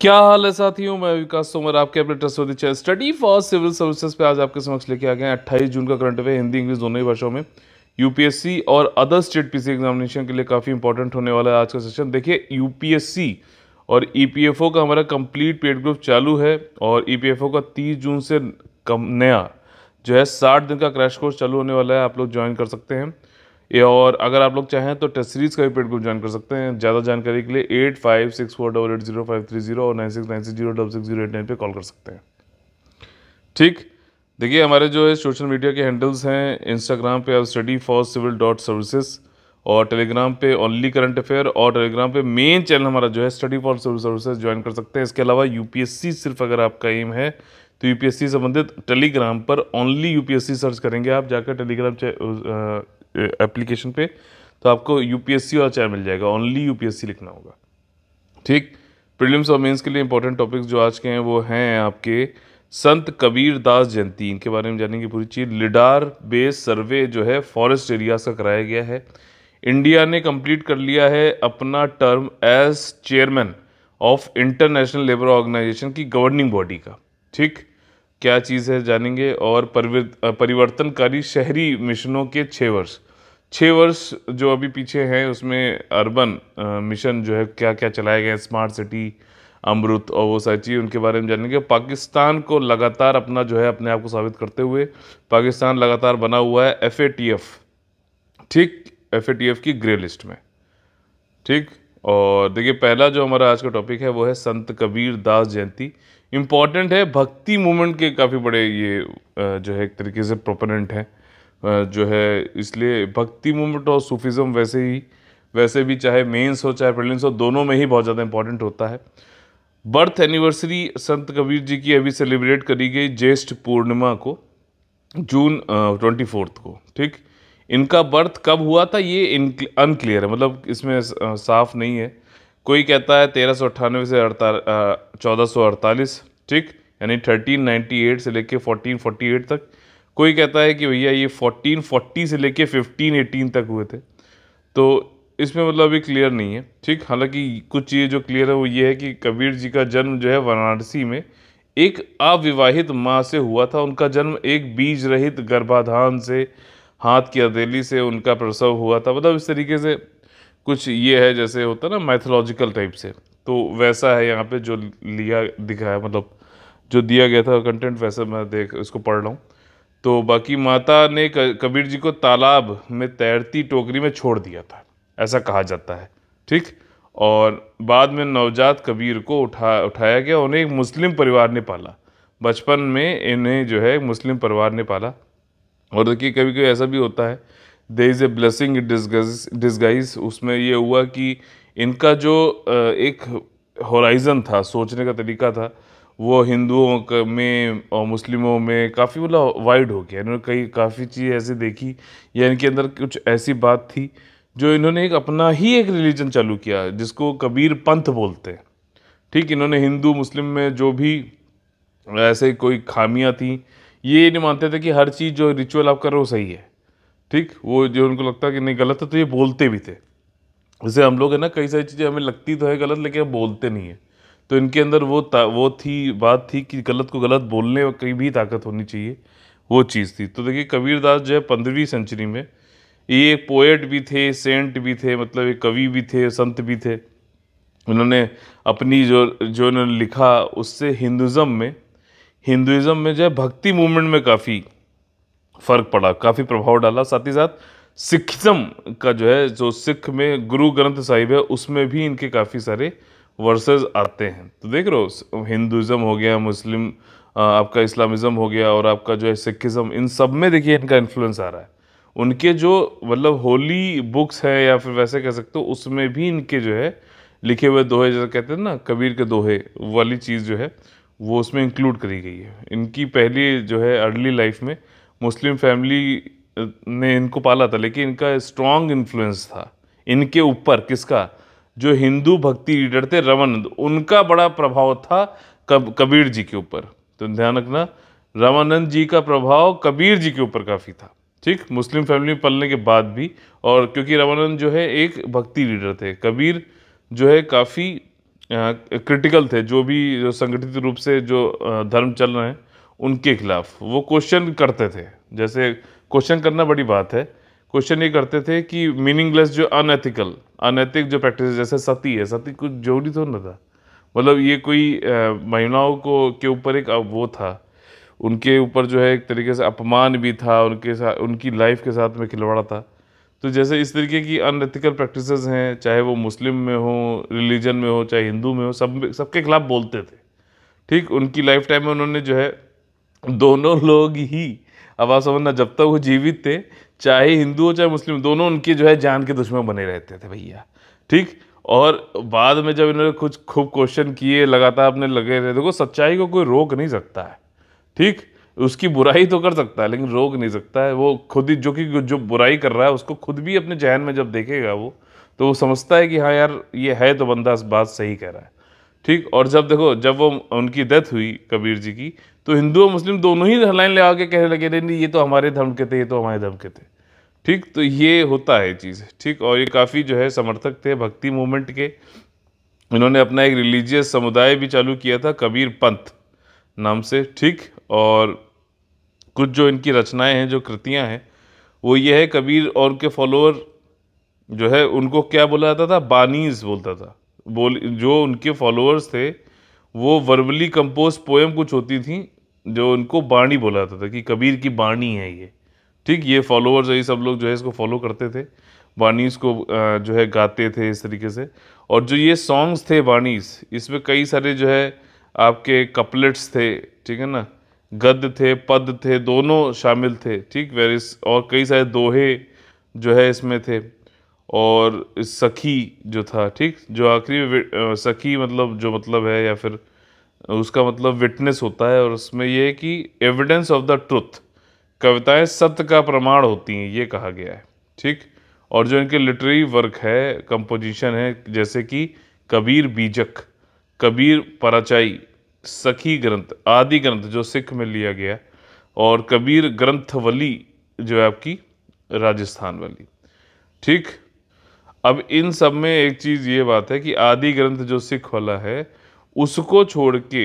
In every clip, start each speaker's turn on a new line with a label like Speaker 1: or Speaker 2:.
Speaker 1: क्या हाल है साथियों मैं विकास तोमर आपके अपने trustworthy study for civil services पे आज आपके समक्ष लेके आ गए हैं जून का करंट अफेयर हिंदी इंग्लिश दोनों ही भाषाओं में यूपीएससी और अदर स्टेट पीसी एग्जामिनेशन के लिए काफ़ी इंपॉर्टेंट होने वाला है आज का सेशन देखिए यूपीएससी और ईपीएफओ e का हमारा कंप्लीट पेड ग्रुप चालू है और ईपीएफओ e का तीस जून से कम नया जो है साठ दिन का क्रैश कोर्स चालू होने वाला है आप लोग ज्वाइन कर सकते हैं और अगर आप लोग चाहें तो टेस्ट सीरीज़ का भी पेड ग्रुप ज्वाइन कर सकते हैं ज़्यादा जानकारी के लिए eight five six four double eight zero five three zero और nine six nine six zero double six zero eight nine पर कॉल कर सकते हैं ठीक देखिए हमारे जो है सोशल मीडिया के हैंडल्स हैं इंस्टाग्राम पे आप study for civil dot services और टेलीग्राम पे ओनली करंट अफेयर और टेलीग्राम पे मेन चैनल हमारा जो है study for civil services join कर सकते हैं इसके अलावा यूपीएससी सिर्फ अगर आपका एम है तो यूपीएससी संबंधित टेलीग्राम पर ओनली यूपीएससी सर्च करेंगे आप जाकर टेलीग्राम एप्लीकेशन पे तो आपको यूपीएससी और चाय मिल जाएगा ओनली यूपीएससी लिखना होगा ठीक प्रीलिम्स और मेंस के लिए इंपॉर्टेंट टॉपिक्स जो आज के हैं वो हैं आपके संत कबीर दास जयंती इनके बारे में जानेंगे पूरी चीज़ लिडार बेस सर्वे जो है फॉरेस्ट एरियाज का कराया गया है इंडिया ने कंप्लीट कर लिया है अपना term as chairman of international labour organisation की गवर्निंग बॉडी का ठीक क्या चीज़ है जानेंगे और परिवर्तनकारी शहरी मिशनों के छः वर्ष छः वर्ष जो अभी पीछे हैं उसमें अर्बन मिशन जो है क्या क्या चलाए गए स्मार्ट सिटी अमृत और वो सारी चीज़ उनके बारे में जानेंगे पाकिस्तान को लगातार अपना जो है अपने आप को साबित करते हुए पाकिस्तान लगातार बना हुआ है एफ ठीक एफ की ग्रे लिस्ट में ठीक और देखिए पहला जो हमारा आज का टॉपिक है वो है संत कबीर दास जयंती इम्पॉर्टेंट है भक्ति मूवमेंट के काफ़ी बड़े ये जो है एक तरीके से प्रोपोनेंट हैं जो है इसलिए भक्ति मूवमेंट और सूफिज़म वैसे ही वैसे भी चाहे मेंस हो चाहे प्रिलिम्स हो दोनों में ही बहुत ज़्यादा इंपॉर्टेंट होता है बर्थ एनिवर्सरी संत कबीर जी की अभी सेलिब्रेट करी गई ज्येष्ठ पूर्णिमा को जून ट्वेंटी फोर्थ को ठीक इनका बर्थ कब हुआ था ये अनक्लियर है मतलब इसमें साफ नहीं है कोई कहता है तेरह सौ अट्ठानवे से अड़ता चौदह सौ अड़तालीस ठीक यानी थर्टीन नाइन्टी एट से लेके फोर्टीन फोर्टी एट तक कोई कहता है कि भैया ये फोर्टीन फोर्टी से लेके फिफ्टीन एटीन तक हुए थे तो इसमें मतलब अभी क्लियर नहीं है ठीक हालांकि कुछ चीज़ें जो क्लियर है वो ये है कि कबीर जी का जन्म जो है वाराणसी में एक अविवाहित माँ से हुआ था उनका जन्म एक बीज रहित गर्भाधान से हाथ की हथेली से उनका प्रसव हुआ था मतलब इस तरीके से कुछ ये है जैसे होता है ना मैथोलॉजिकल टाइप से तो वैसा है यहाँ पे जो लिया दिखाया मतलब जो दिया गया था कंटेंट वैसा मैं देख उसको पढ़ रहा हूँ तो बाकी माता ने कबीर जी को तालाब में तैरती टोकरी में छोड़ दिया था ऐसा कहा जाता है ठीक और बाद में नवजात कबीर को उठा उठाया गया उन्हें एक मुस्लिम परिवार ने पाला बचपन में इन्हें जो है मुस्लिम परिवार ने पाला और देखिए कभी कभी ऐसा भी होता है there is a blessing disguise उसमें ये हुआ कि इनका जो एक होराइज़न था सोचने का तरीका था वो हिंदुओं में और मुस्लिमों में काफ़ी बोला मतलब वाइड हो गया इन्होंने कई काफ़ी चीज़ ऐसी देखी या इनके अंदर कुछ ऐसी बात थी जो इन्होंने एक अपना ही एक रिलीजन चालू किया जिसको कबीर पंथ बोलते हैं ठीक इन्होंने हिंदू मुस्लिम में जो भी ऐसे कोई खामियां थी ये नहीं मानते थे कि हर चीज़ जो रिचुअल आप कर रहे हो सही है ठीक वो जो उनको लगता कि नहीं गलत है तो ये बोलते भी थे जैसे हम लोग है ना कई सारी चीज़ें हमें लगती तो है गलत लेकिन हम बोलते नहीं है तो इनके अंदर वो वो थी बात थी कि गलत को गलत बोलने की भी ताकत होनी चाहिए वो चीज़ थी तो देखिए कबीरदास जो है पंद्रहवीं सेंचुरी में ये पोएट भी थे सेंट भी थे मतलब एक कवि भी थे संत भी थे उन्होंने अपनी जो जो इन्होंने लिखा उससे हिंदुज़म में हिंदुज़म में जो है भक्ति मूवमेंट में काफ़ी फ़र्क पड़ा काफ़ी प्रभाव डाला साथ ही साथ सिखिज्म का जो है जो सिख में गुरु ग्रंथ साहिब है उसमें भी इनके काफ़ी सारे वर्सेस आते हैं तो देख रहे हो हिंदुज़म हो गया मुस्लिम आपका इस्लामिज़म हो गया और आपका जो है सिखिज़म इन सब में देखिए इनका इन्फ्लुएंस आ रहा है उनके जो मतलब होली बुक्स हैं या फिर वैसे कह सकते हो उसमें भी इनके जो है लिखे हुए दोहे जैसे कहते हैं ना कबीर के दोहे वाली चीज़ जो है वो उसमें इंक्लूड करी गई है इनकी पहली जो है अर्ली लाइफ में मुस्लिम फैमिली ने इनको पाला था लेकिन इनका स्ट्रॉन्ग इन्फ्लुएंस था इनके ऊपर किसका जो हिंदू भक्ति लीडर थे रवानंद उनका बड़ा प्रभाव था कब कबीर जी के ऊपर तो ध्यान रखना रवानंद जी का प्रभाव कबीर जी के ऊपर काफ़ी था ठीक मुस्लिम फैमिली में पलने के बाद भी और क्योंकि रवानंद जो है एक भक्ति लीडर थे कबीर जो है काफ़ी क्रिटिकल थे जो भी जो संगठित रूप से जो धर्म चल रहे हैं उनके खिलाफ वो क्वेश्चन करते थे जैसे क्वेश्चन करना बड़ी बात है क्वेश्चन ये करते थे कि मीनिंगलेस जो अनएथिकल अनैतिक जो प्रैक्टिस जैसे सती है सती कुछ जरूरी तो ना था मतलब ये कोई महिलाओं को के ऊपर एक वो था उनके ऊपर जो है एक तरीके से अपमान भी था उनके साथ उनकी लाइफ के साथ में खिलवाड़ा था तो जैसे इस तरीके की अनएथिकल प्रैक्टिस हैं चाहे वो मुस्लिम में हो रिलीजन में हो चाहे हिंदू में हो सब सबके खिलाफ बोलते थे ठीक उनकी लाइफ टाइम में उन्होंने जो है दोनों लोग ही अब आप समझना जब तक वो जीवित थे चाहे हिंदू हो चाहे मुस्लिम दोनों उनके जो है जान के दुश्मन बने रहते थे भैया ठीक और बाद में जब इन्होंने कुछ खूब क्वेश्चन किए लगातार अपने लगे रहे देखो सच्चाई को कोई रोक नहीं सकता है ठीक उसकी बुराई तो कर सकता है लेकिन रोक नहीं सकता है वो खुद ही जो कि जो बुराई कर रहा है उसको खुद भी अपने जहन में जब देखेगा वो तो वो समझता है कि हाँ यार ये है तो बंदा इस बात सही कह रहा है ठीक और जब देखो जब वो उनकी डेथ हुई कबीर जी की तो हिंदू और मुस्लिम दोनों ही लाइन लगा के कहने लगे नहीं नहीं ये तो हमारे धर्म के थे ये तो हमारे धर्म के थे ठीक तो ये होता है चीज़ ठीक और ये काफ़ी जो है समर्थक थे भक्ति मूवमेंट के इन्होंने अपना एक रिलीजियस समुदाय भी चालू किया था कबीर पंथ नाम से ठीक और कुछ जो इनकी रचनाएं हैं जो कृतियां हैं वो ये है कबीर और उनके फॉलोअर जो है उनको क्या बोला जाता था बानीज बोलता था बोल जो उनके फॉलोअर्स थे वो वर्बली कंपोज पोएम कुछ होती थी जो इनको बाणी बोला जाता था कि कबीर की बाणी है ये ठीक ये फॉलोअर्स यही सब लोग जो है इसको फॉलो करते थे बानीस को जो है गाते थे इस तरीके से और जो ये सॉन्ग्स थे बानीस इसमें कई सारे जो है आपके कपलेट्स थे ठीक है ना गद थे पद थे दोनों शामिल थे ठीक वेरिस और कई सारे दोहे जो है इसमें थे और सखी जो था ठीक जो आखिरी सखी मतलब जो मतलब है या फिर उसका मतलब विटनेस होता है और उसमें यह कि एविडेंस ऑफ द ट्रुथ कविताएं सत्य का प्रमाण होती हैं ये कहा गया है ठीक और जो इनके लिटरेरी वर्क है कंपोजिशन है जैसे कि कबीर बीजक कबीर पराचाई सखी ग्रंथ आदि ग्रंथ जो सिख में लिया गया और कबीर ग्रंथवली जो है आपकी राजस्थान वाली ठीक अब इन सब में एक चीज़ ये बात है कि आदि ग्रंथ जो सिख वाला है उसको छोड़ के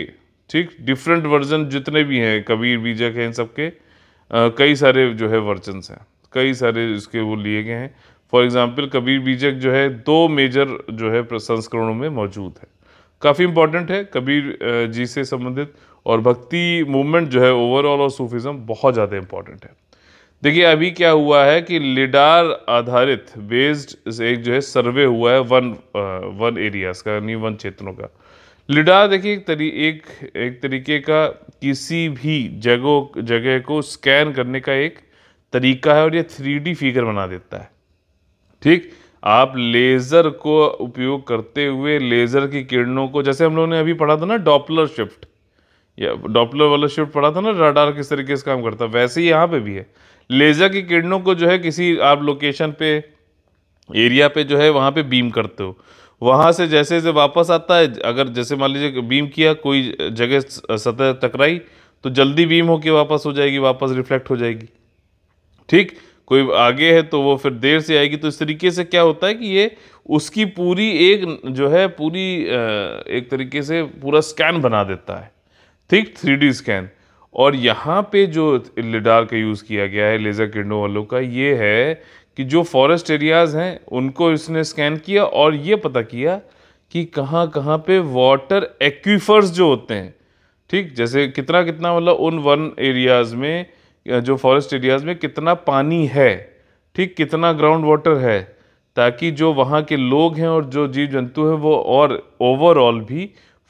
Speaker 1: ठीक डिफरेंट वर्जन जितने भी हैं कबीर बीजक हैं इन सब के आ, कई सारे जो है वर्जन हैं कई सारे इसके वो लिए गए हैं फॉर एग्ज़ाम्पल कबीर बीजक जो है दो मेजर जो है संस्करणों में मौजूद है काफ़ी इंपॉर्टेंट है कबीर जी से संबंधित और भक्ति मूवमेंट जो है ओवरऑल और सूफिज़म बहुत ज़्यादा इम्पॉर्टेंट है देखिए अभी क्या हुआ है कि लिडार आधारित बेस्ड एक जो है सर्वे हुआ है वन वन एरियाज़ का यानी वन क्षेत्रों का लिडार देखिए एक तरी एक एक तरीके का किसी भी जगह जगह को स्कैन करने का एक तरीका है और ये थ्री फिगर बना देता है ठीक आप लेज़र को उपयोग करते हुए लेज़र की किरणों को जैसे हम लोगों ने अभी पढ़ा था ना डॉपलर शिफ्ट या डॉपलर वाला शिफ्ट पढ़ा था ना राडार किस तरीके से काम करता है वैसे ही यहाँ पर भी है लेज़र की किरणों को जो है किसी आप लोकेशन पे एरिया पे जो है वहाँ पे बीम करते हो वहाँ से जैसे जैसे वापस आता है अगर जैसे मान लीजिए बीम किया कोई जगह सतह टकराई तो जल्दी बीम होके वापस हो जाएगी वापस रिफ्लेक्ट हो जाएगी ठीक कोई आगे है तो वो फिर देर से आएगी तो इस तरीके से क्या होता है कि ये उसकी पूरी एक जो है पूरी एक तरीके से पूरा स्कैन बना देता है ठीक थ्री स्कैन और यहाँ पे जो लिडार का यूज़ किया गया है लेज़र किरणों वालों का ये है कि जो फॉरेस्ट एरियाज़ हैं उनको इसने स्कैन किया और ये पता किया कि कहाँ कहाँ पे वाटर एक्वीफर्स जो होते हैं ठीक जैसे कितना कितना मतलब उन वन एरियाज़ में जो फॉरेस्ट एरियाज़ में कितना पानी है ठीक कितना ग्राउंड वाटर है ताकि जो वहाँ के लोग हैं और जो जीव जंतु हैं वो और ओवरऑल भी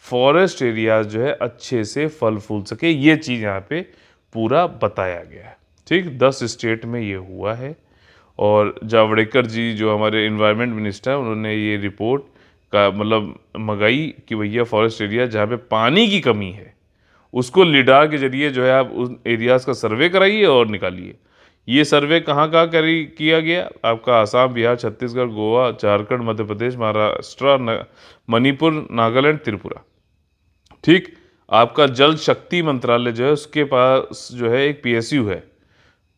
Speaker 1: फॉरेस्ट एरियाज जो है अच्छे से फल फूल सके ये चीज़ यहाँ पे पूरा बताया गया है ठीक दस स्टेट में ये हुआ है और जावड़ेकर जी जो हमारे इन्वायरमेंट मिनिस्टर हैं उन्होंने ये रिपोर्ट का मतलब मंगाई कि भैया फॉरेस्ट एरिया जहाँ पे पानी की कमी है उसको लिडार के ज़रिए जो है आप उन एरियाज़ का सर्वे कराइए और निकालिए ये सर्वे कहाँ कहाँ करी किया गया आपका आसाम बिहार छत्तीसगढ़ गोवा झारखंड मध्य प्रदेश महाराष्ट्र मणिपुर नागालैंड त्रिपुरा ठीक आपका जल शक्ति मंत्रालय जो है उसके पास जो है एक पी है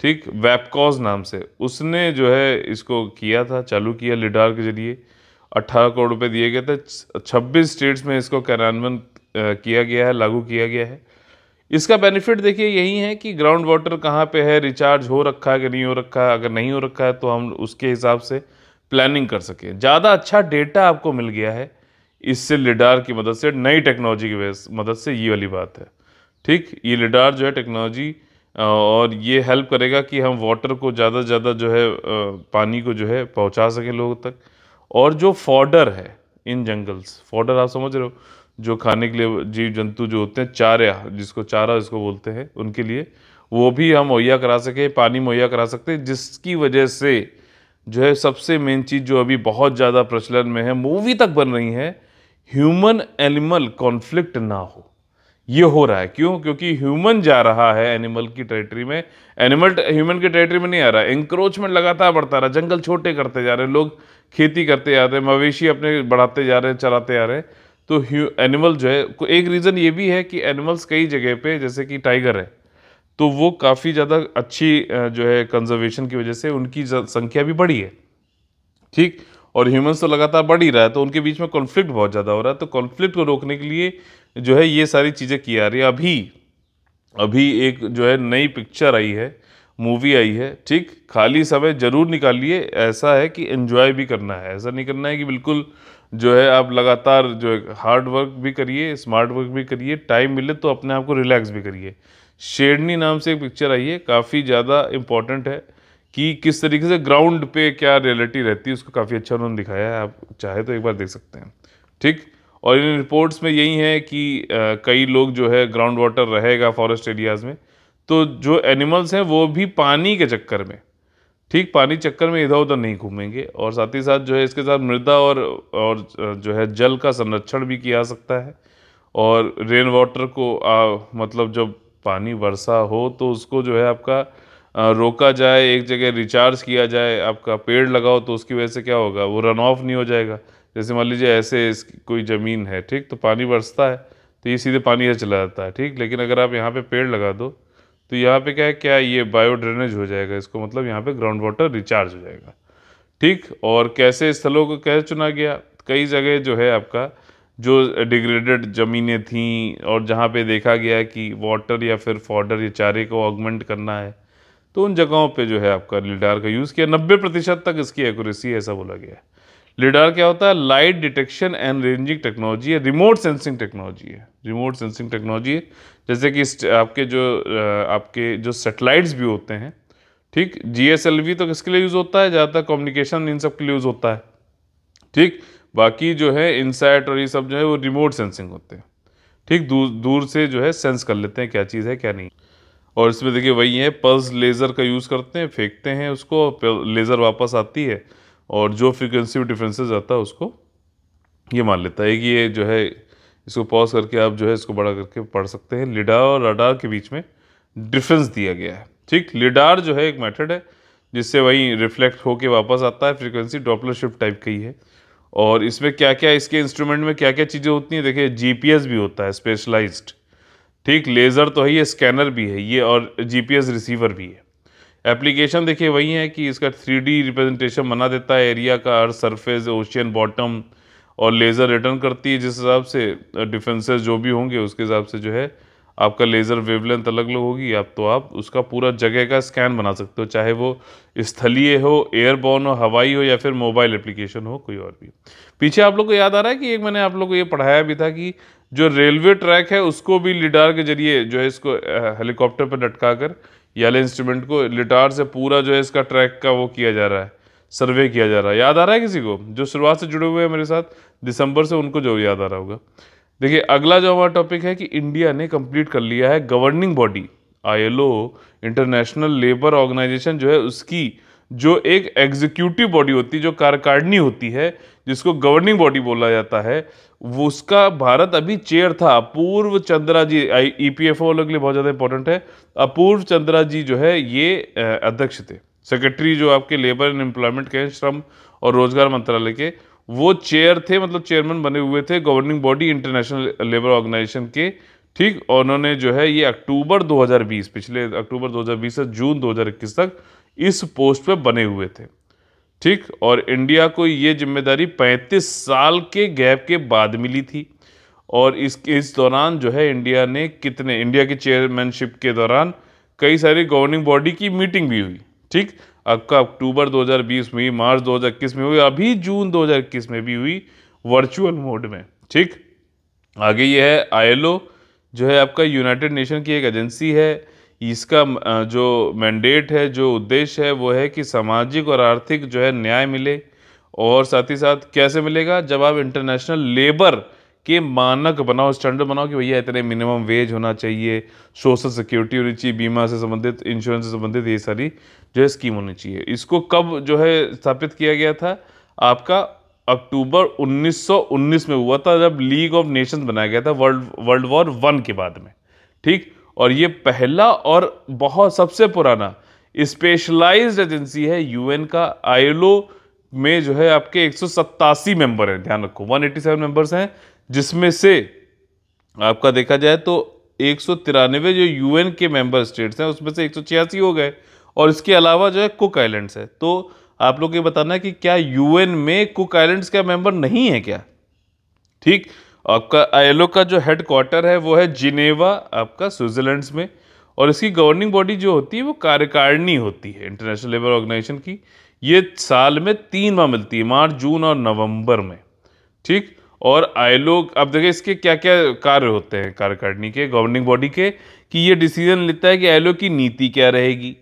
Speaker 1: ठीक वेबकॉज नाम से उसने जो है इसको किया था चालू किया लिडार के जरिए अट्ठारह करोड़ रुपए दिए गए थे छब्बीस स्टेट्स में इसको कार्यान्वयन किया गया है लागू किया गया है इसका बेनिफिट देखिए यही है कि ग्राउंड वाटर कहाँ पे है रिचार्ज हो रखा है कि नहीं हो रखा है अगर नहीं हो रखा है तो हम उसके हिसाब से प्लानिंग कर सकें ज़्यादा अच्छा डेटा आपको मिल गया है इससे लिडार की मदद से नई टेक्नोलॉजी की मदद से ये वाली बात है ठीक ये लिडार जो है टेक्नोलॉजी और ये हेल्प करेगा कि हम वाटर को ज़्यादा से ज़्यादा जो है पानी को जो है पहुंचा सकें लोगों तक और जो फॉर्डर है इन जंगल्स फॉर्डर आप समझ रहे हो जो खाने के लिए जीव जंतु जो होते हैं चारा जिसको चारा जिसको बोलते हैं उनके लिए वो भी हम मुहैया करा सके पानी मुहैया करा सकते हैं जिसकी वजह से जो है सबसे मेन चीज़ जो अभी बहुत ज़्यादा प्रचलन में है मूवी तक बन रही है ह्यूमन एनिमल कॉन्फ्लिक्ट ना हो ये हो रहा है क्यों क्योंकि ह्यूमन जा रहा है एनिमल की टेरिटरी में एनिमल ह्यूमन की टेरिटरी में नहीं आ रहा है इंक्रोचमेंट लगातार बढ़ता रहा जंगल छोटे करते जा रहे हैं लोग खेती करते जा रहे हैं मवेशी अपने बढ़ाते जा रहे हैं चलाते जा रहे हैं तो एनिमल जो है एक रीज़न ये भी है कि एनिमल्स कई जगह पे जैसे कि टाइगर है तो वो काफ़ी ज़्यादा अच्छी जो है कंजर्वेशन की वजह से उनकी संख्या भी बढ़ी है ठीक और ह्यूमंस तो लगातार बढ़ ही रहा है तो उनके बीच में कॉन्फ्लिक्ट बहुत ज़्यादा हो रहा है तो कॉन्फ्लिक्ट को रोकने के लिए जो है ये सारी चीज़ें की आ रही है अभी अभी एक जो है नई पिक्चर आई है मूवी आई है ठीक खाली समय ज़रूर निकालिए ऐसा है कि एन्जॉय भी करना है ऐसा नहीं करना है कि बिल्कुल जो है आप लगातार जो है हार्ड वर्क भी करिए स्मार्ट वर्क भी करिए टाइम मिले तो अपने आप को रिलैक्स भी करिए शेरनी नाम से एक पिक्चर आई है काफ़ी ज़्यादा इम्पॉर्टेंट है कि किस तरीके से ग्राउंड पे क्या रियलिटी रहती है उसको काफ़ी अच्छा उन्होंने दिखाया है आप चाहे तो एक बार देख सकते हैं ठीक और इन रिपोर्ट्स में यही है कि आ, कई लोग जो है ग्राउंड वाटर रहेगा फॉरेस्ट एरियाज़ में तो जो एनिमल्स हैं वो भी पानी के चक्कर में ठीक पानी चक्कर में इधर उधर नहीं घूमेंगे और साथ ही साथ जो है इसके साथ मृदा और और जो है जल का संरक्षण भी किया जा सकता है और रेन वाटर को आ, मतलब जब पानी वर्षा हो तो उसको जो है आपका रोका जाए एक जगह रिचार्ज किया जाए आपका पेड़ लगाओ तो उसकी वजह से क्या होगा वो रन ऑफ नहीं हो जाएगा जैसे मान लीजिए ऐसे कोई ज़मीन है ठीक तो पानी बरसता है तो ये सीधे पानी से चला जाता है ठीक लेकिन अगर आप यहाँ पे पेड़ लगा दो तो यहाँ पे क्या है क्या ये बायो ड्रेनेज हो जाएगा इसको मतलब यहाँ पे ग्राउंड वाटर रिचार्ज हो जाएगा ठीक और कैसे स्थलों को कैसे चुना गया कई जगह जो है आपका जो डिग्रेडेड ज़मीनें थीं और जहाँ पे देखा गया कि वाटर या फिर फॉर्डर या चारे को ऑगमेंट करना है तो उन जगहों पे जो है आपका लिडार का यूज़ किया नब्बे प्रतिशत तक इसकी एक्यूरेसी ऐसा बोला गया है लिडार क्या होता है light detection and ranging technology है रिमोट सेंसिंग टेक्नोलॉजी है रिमोट सेंसिंग टेक्नोलॉजी है जैसे कि आपके जो आपके जो सेटेलाइट्स भी होते हैं ठीक जी तो किसके लिए यूज़ होता है ज़्यादातर कम्युनिकेशन इन सब के लिए यूज़ होता है ठीक बाकी जो है इनसाइट और ये सब जो है वो रिमोट सेंसिंग होते हैं ठीक दूर दूर से जो है सेंस कर लेते हैं क्या चीज़ है क्या नहीं और इसमें देखिए वही है पल्स लेज़र का यूज़ करते हैं फेंकते हैं उसको लेज़र वापस आती है और जो फ्रिक्वेंसी में डिफरेंसेस आता है उसको ये मान लेता है कि ये जो है इसको पॉज करके आप जो है इसको बड़ा करके पढ़ सकते हैं लिडार और रडार के बीच में डिफरेंस दिया गया है ठीक लिडार जो है एक मैथड है जिससे वहीं रिफ्लेक्ट होके वापस आता है फ्रिक्वेंसी डॉपलर शिफ्ट टाइप का ही है और इसमें क्या क्या इसके इंस्ट्रूमेंट में क्या क्या चीज़ें होती हैं देखिए जी भी होता है स्पेशलाइज्ड ठीक लेज़र तो है ये स्कैनर भी है ये और जीपीएस रिसीवर भी है एप्लीकेशन देखिए वही है कि इसका थ्री डी रिप्रेजेंटेशन बना देता है एरिया का हर सरफेस ओशियन बॉटम और लेज़र रिटर्न करती है जिस हिसाब से डिफेंसेस जो भी होंगे उसके हिसाब से जो है आपका लेज़र वेवलेंथ अलग अलग होगी आप तो आप उसका पूरा जगह का स्कैन बना सकते हो चाहे वो स्थलीय हो एयरबॉर्न हो हवाई हो या फिर मोबाइल एप्लीकेशन हो कोई और भी पीछे आप लोग को याद आ रहा है कि एक मैंने आप लोग को ये पढ़ाया भी था कि जो रेलवे ट्रैक है उसको भी लिडार के जरिए जो है इसको हेलीकॉप्टर पर लटका कर याले इंस्ट्रूमेंट को लिटार से पूरा जो है इसका ट्रैक का वो किया जा रहा है सर्वे किया जा रहा है याद आ रहा है किसी को जो शुरुआत से जुड़े हुए हैं मेरे साथ दिसंबर से उनको जो याद आ रहा होगा देखिए अगला जो हमारा टॉपिक है कि इंडिया ने कंप्लीट कर लिया है governing body ILO international labour organisation जो है उसकी जो एक एग्जीक्यूटिव बॉडी होती है जो कार्यकारिणी होती है जिसको गवर्निंग बॉडी बोला जाता है वो उसका भारत अभी चेयर था Apurva Chandra ji E P F O के लिए बहुत ज़्यादा इंपॉर्टेंट है अपूर्व चंद्रा जी जो है ये अध्यक्ष थे सेक्रेटरी जो आपके लेबर एंड एम्प्लॉयमेंट के श्रम और रोजगार मंत्रालय के वो चेयर थे मतलब चेयरमैन बने हुए थे governing body international labour organisation के ठीक उन्होंने जो है ये अक्टूबर 2020 पिछले अक्टूबर 2020 से जून 2021 तक इस पोस्ट पर बने हुए थे ठीक और इंडिया को ये जिम्मेदारी 35 साल के गैप के बाद मिली थी और इस इस दौरान जो है इंडिया ने कितने इंडिया की चेयरमैनशिप के दौरान कई सारी गवर्निंग बॉडी की मीटिंग भी हुई ठीक आपका अक्टूबर 2020 में मार्च 2021 में हुई अभी जून 2021 में भी हुई वर्चुअल मोड में ठीक आगे ये है आईएलओ जो है आपका यूनाइटेड नेशन की एक एजेंसी है इसका जो मैंडेट है जो उद्देश्य है वो है कि सामाजिक और आर्थिक जो है न्याय मिले और साथ ही साथ कैसे मिलेगा जब आप इंटरनेशनल लेबर के मानक बनाओ स्टैंडर्ड बनाओ कि भैया इतने मिनिमम वेज होना चाहिए सोशल सिक्योरिटी होनी चाहिए बीमा से संबंधित इंश्योरेंस से संबंधित ये सारी जो है स्कीम होनी चाहिए इसको कब जो है स्थापित किया गया था आपका अक्टूबर 1919 में हुआ था जब लीग ऑफ नेशंस बनाया गया था वर्ल्ड वर्ल्ड वॉर वन के बाद में ठीक और ये पहला और बहुत सबसे पुराना स्पेशलाइज्ड एजेंसी है यूएन का आईएलओ में जो है आपके एक मेंबर हैं ध्यान रखो 187 मेंबर्स हैं जिसमें से आपका देखा जाए तो एक जो यूएन के मेंबर स्टेट्स हैं उसमें से एक हो गए और इसके अलावा जो है कुक आइलैंड्स है तो आप लोग ये बताना है कि क्या यूएन में कुक आइलैंड्स का मेंबर नहीं है क्या ठीक आपका आईएलओ का जो हेड क्वार्टर है वो है जिनेवा आपका स्विट्ज़रलैंड में और इसकी गवर्निंग बॉडी जो होती है वो कार्यकारिणी होती है इंटरनेशनल लेबर ऑर्गेनाइजेशन की ये साल में तीन बार मिलती है मार्च जून और नवंबर में ठीक और आईएलओ अब देखिए इसके क्या क्या कार्य होते हैं कार्यकारिणी के गवर्निंग बॉडी के कि ये डिसीजन लेता है कि आईएलओ की नीति क्या रहेगी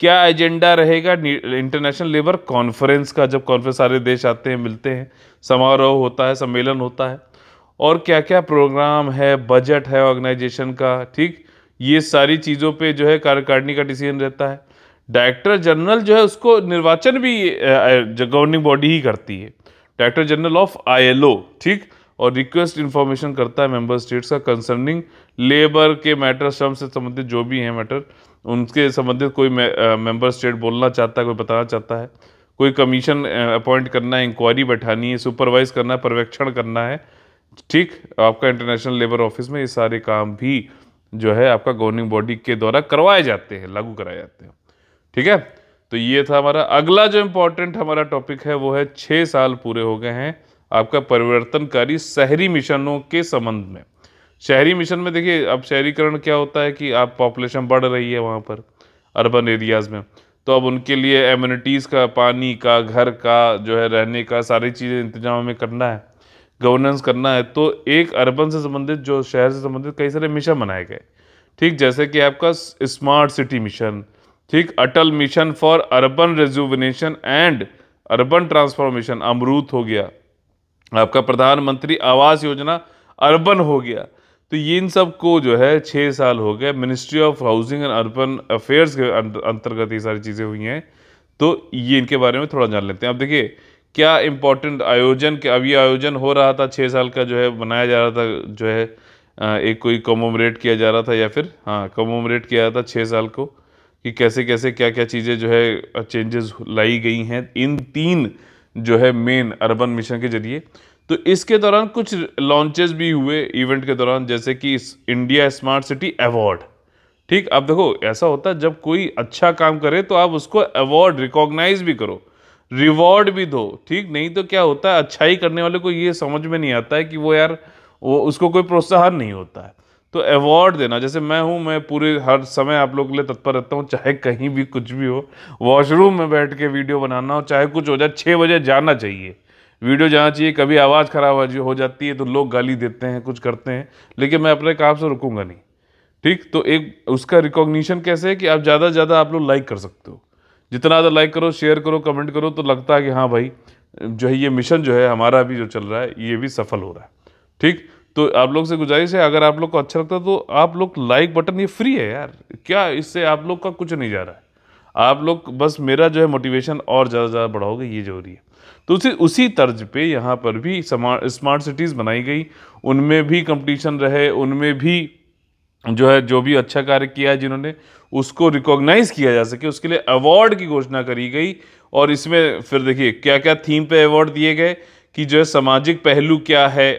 Speaker 1: क्या एजेंडा रहेगा इंटरनेशनल लेबर कॉन्फ्रेंस का जब कॉन्फ्रेंस सारे देश आते हैं मिलते हैं समारोह होता है सम्मेलन होता है और क्या क्या प्रोग्राम है बजट है ऑर्गेनाइजेशन का ठीक ये सारी चीज़ों पे जो है कार्यकारिणी का डिसीजन रहता है डायरेक्टर जनरल जो है उसको निर्वाचन भी गवर्निंग बॉडी ही करती है डायरेक्टर जनरल ऑफ आईएलओ ठीक और रिक्वेस्ट इन्फॉर्मेशन करता है मेंबर स्टेट्स का कंसर्निंग लेबर के मैटर श्रम से संबंधित जो भी हैं मैटर उनके संबंधित कोई मेंबर स्टेट बोलना चाहता है कोई बताना चाहता है कोई कमीशन अपॉइंट करना है इंक्वायरी बैठानी है सुपरवाइज करना है पर्यवेक्षण करना है ठीक आपका इंटरनेशनल लेबर ऑफिस में ये सारे काम भी जो है आपका गवर्निंग बॉडी के द्वारा करवाए जाते हैं लागू कराए जाते हैं ठीक है तो ये था हमारा अगला जो इम्पोर्टेंट हमारा टॉपिक है वो है छः साल पूरे हो गए हैं आपका परिवर्तनकारी शहरी मिशनों के संबंध में शहरी मिशन में देखिए अब शहरीकरण क्या होता है कि आप पॉपुलेशन बढ़ रही है वहाँ पर अर्बन एरियाज़ में तो अब उनके लिए एम्यूनिटीज़ का पानी का घर का जो है रहने का सारी चीज़ें इंतजाम में करना है गवर्नेंस करना है तो एक अर्बन से संबंधित जो शहर से संबंधित कई सारे मिशन बनाए गए ठीक जैसे कि आपका स्मार्ट सिटी मिशन ठीक Atal mission for urban rejuvenation and urban transformation AMRUT हो गया आपका प्रधानमंत्री आवास योजना अर्बन हो गया तो ये इन सब को जो है छः साल हो गए ministry of housing and urban affairs के अंतर्गत ये सारी चीज़ें हुई हैं तो ये इनके बारे में थोड़ा जान लेते हैं अब देखिए क्या इम्पोर्टेंट आयोजन के अभी आयोजन हो रहा था छः साल का जो है मनाया जा रहा था जो है एक कोई कमोमरेट किया जा रहा था या फिर हाँ कमोमरेट किया जा रहा था छः साल को कि कैसे कैसे क्या क्या चीज़ें जो है चेंजेस लाई गई हैं इन तीन जो है मेन अर्बन मिशन के जरिए तो इसके दौरान कुछ लॉन्चेस भी हुए इवेंट के दौरान जैसे कि इंडिया स्मार्ट सिटी अवार्ड ठीक अब देखो ऐसा होता है जब कोई अच्छा काम करे तो आप उसको अवार्ड रिकॉग्नाइज भी करो रिवॉर्ड भी दो ठीक नहीं तो क्या होता है अच्छाई करने वाले को ये समझ में नहीं आता है कि वो यार वो उसको कोई प्रोत्साहन नहीं होता है तो अवॉर्ड देना जैसे मैं हूँ मैं पूरे हर समय आप लोग के लिए तत्पर रहता हूँ चाहे कहीं भी कुछ भी हो वॉशरूम में बैठ के वीडियो बनाना हो चाहे कुछ हो जाए छः बजे जाना चाहिए वीडियो जाना चाहिए कभी आवाज़ ख़राब हो जाती है तो लोग गाली देते हैं कुछ करते हैं लेकिन मैं अपने काम से रुकूंगा नहीं ठीक तो एक उसका रिकॉग्निशन कैसे है कि आप ज़्यादा से ज़्यादा आप लोग लाइक कर सकते हो जितना ज़्यादा लाइक करो शेयर करो कमेंट करो तो लगता है कि हाँ भाई जो है ये मिशन जो है हमारा भी जो चल रहा है ये भी सफल हो रहा है ठीक तो आप लोग से गुजारिश है अगर आप लोग को अच्छा लगता है तो आप लोग लाइक बटन ये फ्री है यार क्या इससे आप लोग का कुछ नहीं जा रहा है आप लोग बस मेरा जो है मोटिवेशन और ज़्यादा ज़्यादा बढ़ाओगे ये जरूरी है तो उसी उसी तर्ज पे यहाँ पर भी स्मार्ट सिटीज़ बनाई गई उनमें भी कंपटीशन रहे उनमें भी जो है जो भी अच्छा कार्य किया है जिन्होंने उसको रिकॉग्नाइज किया जा सके उसके लिए अवार्ड की घोषणा करी गई और इसमें फिर देखिए क्या क्या थीम पे अवार्ड दिए गए कि जो है सामाजिक पहलू क्या है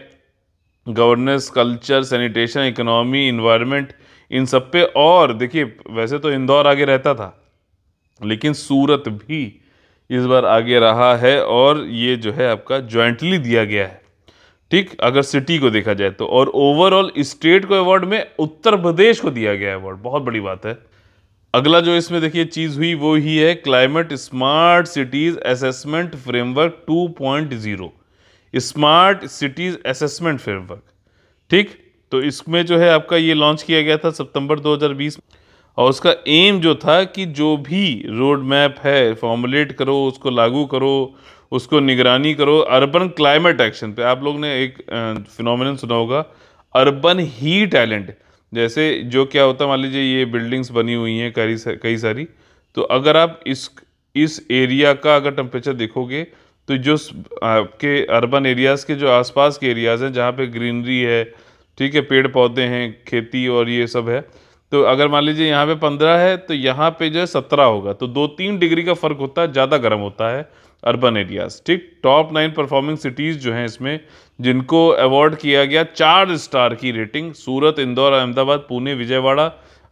Speaker 1: governance culture sanitation economy environment इन सब पे और देखिए वैसे तो इंदौर आगे रहता था लेकिन सूरत भी इस बार आगे रहा है और ये जो है आपका जॉइंटली दिया गया है ठीक अगर सिटी को देखा जाए तो और ओवरऑल स्टेट को अवार्ड में उत्तर प्रदेश को दिया गया अवार्ड बहुत बड़ी बात है अगला जो इसमें देखिए चीज़ हुई वो ही है climate smart cities assessment framework 2.0 smart cities assessment framework ठीक तो इसमें जो है आपका ये लॉन्च किया गया था सितंबर 2020 और उसका एम जो था कि जो भी रोड मैप है फॉर्मुलेट करो उसको लागू करो उसको निगरानी करो अर्बन क्लाइमेट एक्शन पे आप लोग ने एक फिनोमिन सुना होगा अर्बन ही टैलेंट जैसे जो क्या होता है मान लीजिए ये बिल्डिंग्स बनी हुई हैं कई कई सारी तो अगर आप इस इस एरिया का अगर टेम्परेचर देखोगे तो जो आपके अर्बन एरियाज़ के जो आसपास के एरियाज़ हैं जहाँ पे ग्रीनरी है ठीक है पेड़ पौधे हैं खेती और ये सब है तो अगर मान लीजिए यहाँ पे पंद्रह है तो यहाँ पे जो है सत्रह होगा तो दो तीन डिग्री का फ़र्क होता है ज़्यादा गर्म होता है अर्बन एरियाज़ ठीक टॉप नाइन परफॉर्मिंग सिटीज़ जो हैं इसमें जिनको अवार्ड किया गया चार स्टार की रेटिंग सूरत इंदौर अहमदाबाद पुणे विजयवाड़ा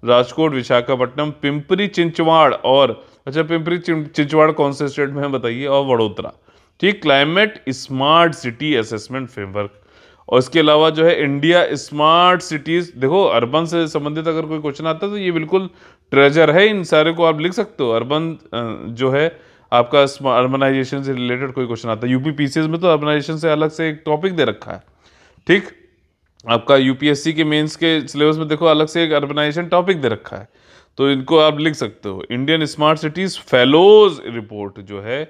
Speaker 1: राजकोट विशाखापट्टनम पिंपरी चिंचवाड़ और अच्छा पिंपरी चिंचवाड़ कौन से स्टेट में है बताइए और वडोदरा ठीक climate smart city assessment framework और इसके अलावा जो है इंडिया स्मार्ट सिटीज़ देखो अर्बन से संबंधित अगर कोई क्वेश्चन आता है तो ये बिल्कुल ट्रेजर है इन सारे को आप लिख सकते हो अर्बन जो है आपका अर्बनाइजेशन से रिलेटेड कोई क्वेश्चन आता है यूपी पीसीएस में तो अर्बनाइजेशन से अलग से एक टॉपिक दे रखा है ठीक आपका यूपीएससी के मेंस के सिलेबस में देखो अलग से एक अर्बनाइजेशन टॉपिक दे रखा है तो इनको आप लिख सकते हो Indian smart cities fellows report जो है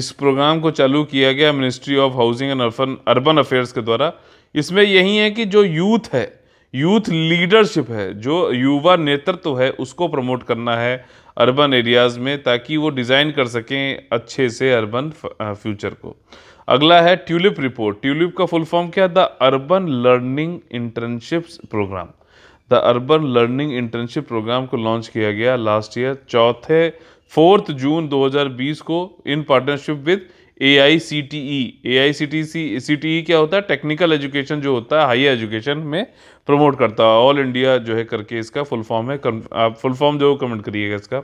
Speaker 1: इस प्रोग्राम को चालू किया गया ministry of housing and urban urban affairs के द्वारा इसमें यही है कि जो यूथ है यूथ लीडरशिप है जो युवा नेतृत्व है उसको प्रमोट करना है अर्बन एरियाज़ में ताकि वो डिज़ाइन कर सकें अच्छे से अर्बन फ्यूचर को अगला है ट्यूलिप रिपोर्ट ट्यूलिप का फुल फॉर्म क्या है the urban learning internships programme the urban learning internship programme को लॉन्च किया गया लास्ट ईयर चौथे फोर्थ जून 2020 को in partnership with A I C T E A I C T C C T E क्या होता है technical education जो होता है हाई एजुकेशन में प्रमोट करता है ऑल इंडिया जो है करके इसका फुल फॉर्म है आप फुल फॉर्म जो कमेंट करिएगा इसका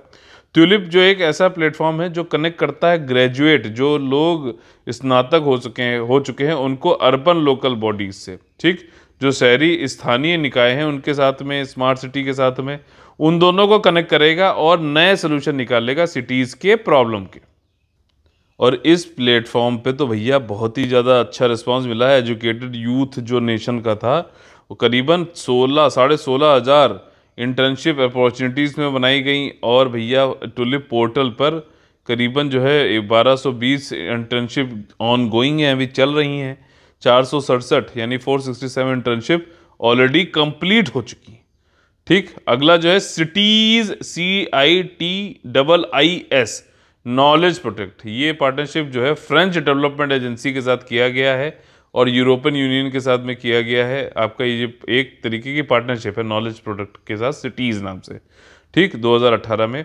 Speaker 1: ट्यूलिप जो एक ऐसा प्लेटफॉर्म है जो कनेक्ट करता है ग्रेजुएट जो लोग स्नातक हो चुके हैं हो चुके हैं उनको अर्बन लोकल बॉडीज से ठीक जो शहरी स्थानीय निकाय हैं उनके साथ में स्मार्ट सिटी के साथ में उन दोनों को कनेक्ट करेगा और नए सोल्यूशन निकालेगा सिटीज़ के प्रॉब्लम के और इस प्लेटफॉर्म पे तो भैया बहुत ही ज़्यादा अच्छा रिस्पांस मिला है एजुकेटेड यूथ जो नेशन का था वो करीबन सोलह साढ़े सोलह हज़ार इंटर्नशिप अपॉर्चुनिटीज़ में बनाई गई और भैया टुलिप पोर्टल पर करीबन जो है बारह सौ बीस इंटर्नशिप ऑन गोइंग हैं अभी चल रही हैं चार सौ सड़सठ यानी four sixty seven internship already complete हो चुकी ठीक अगला जो है cities C I T double I S knowledge protect ये पार्टनरशिप जो है फ्रेंच डेवलपमेंट एजेंसी के साथ किया गया है और यूरोपियन यूनियन के साथ में किया गया है आपका ये एक तरीके की पार्टनरशिप है नॉलेज प्रोडक्ट के साथ सिटीज़ नाम से ठीक 2018 में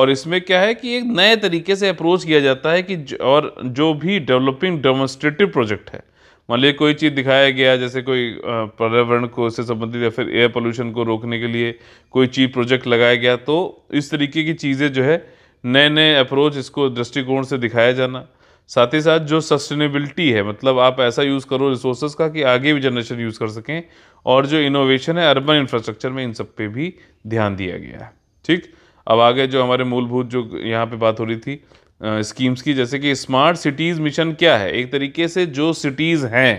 Speaker 1: और इसमें क्या है कि एक नए तरीके से अप्रोच किया जाता है कि और जो भी डेवलपिंग डेमोस्ट्रेटिव प्रोजेक्ट है मान लीजिए कोई चीज़ दिखाया गया जैसे कोई पर्यावरण को से संबंधित या फिर एयर पोल्यूशन को रोकने के लिए कोई चीज़ प्रोजेक्ट लगाया गया तो इस तरीके की चीज़ें जो है नए नए अप्रोच इसको दृष्टिकोण से दिखाया जाना साथ ही साथ जो सस्टेनेबिलिटी है मतलब आप ऐसा यूज़ करो रिसोर्सेज का कि आगे भी जनरेशन यूज़ कर सकें और जो इनोवेशन है अर्बन इंफ्रास्ट्रक्चर में इन सब पे भी ध्यान दिया गया है ठीक अब आगे जो हमारे मूलभूत जो यहाँ पे बात हो रही थी स्कीम्स की जैसे कि स्मार्ट सिटीज़ मिशन क्या है एक तरीके से जो सिटीज़ हैं